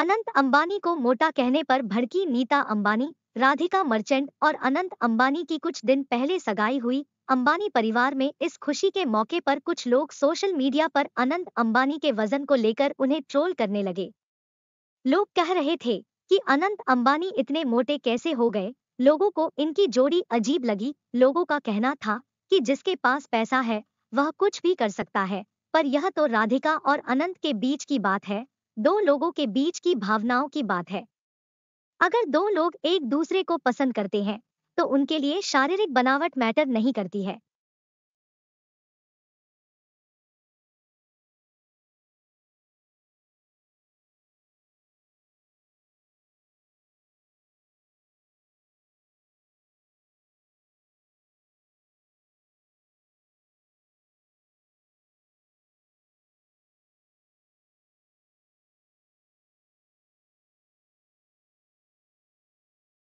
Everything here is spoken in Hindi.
अनंत अंबानी को मोटा कहने पर भड़की नीता अंबानी राधिका मर्चेंट और अनंत अंबानी की कुछ दिन पहले सगाई हुई अंबानी परिवार में इस खुशी के मौके पर कुछ लोग सोशल मीडिया पर अनंत अंबानी के वजन को लेकर उन्हें ट्रोल करने लगे लोग कह रहे थे कि अनंत अंबानी इतने मोटे कैसे हो गए लोगों को इनकी जोड़ी अजीब लगी लोगों का कहना था कि जिसके पास पैसा है वह कुछ भी कर सकता है पर यह तो राधिका और अनंत के बीच की बात है दो लोगों के बीच की भावनाओं की बात है अगर दो लोग एक दूसरे को पसंद करते हैं तो उनके लिए शारीरिक बनावट मैटर नहीं करती है